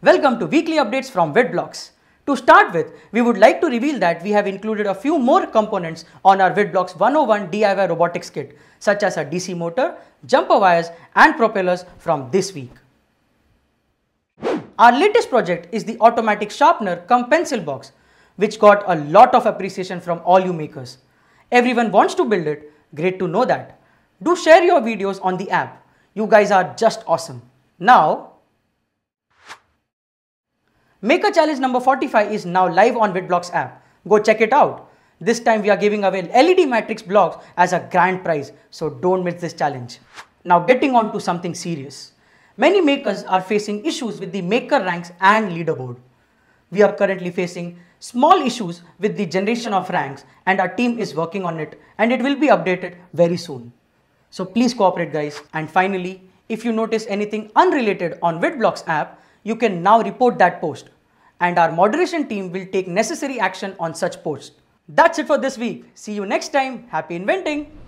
Welcome to weekly updates from VidBlocks. To start with, we would like to reveal that we have included a few more components on our VidBlocks 101 DIY robotics kit such as a DC motor, jumper wires and propellers from this week. Our latest project is the automatic sharpener cum pencil box which got a lot of appreciation from all you makers. Everyone wants to build it, great to know that. Do share your videos on the app. You guys are just awesome. Now, Maker Challenge number 45 is now live on Bitblocks app. Go check it out. This time we are giving away LED matrix blocks as a grand prize, so don't miss this challenge. Now getting on to something serious. Many makers are facing issues with the maker ranks and leaderboard. We are currently facing small issues with the generation of ranks and our team is working on it and it will be updated very soon. So please cooperate guys. And finally, if you notice anything unrelated on Vidblocks app, you can now report that post and our moderation team will take necessary action on such posts. That's it for this week. See you next time. Happy inventing!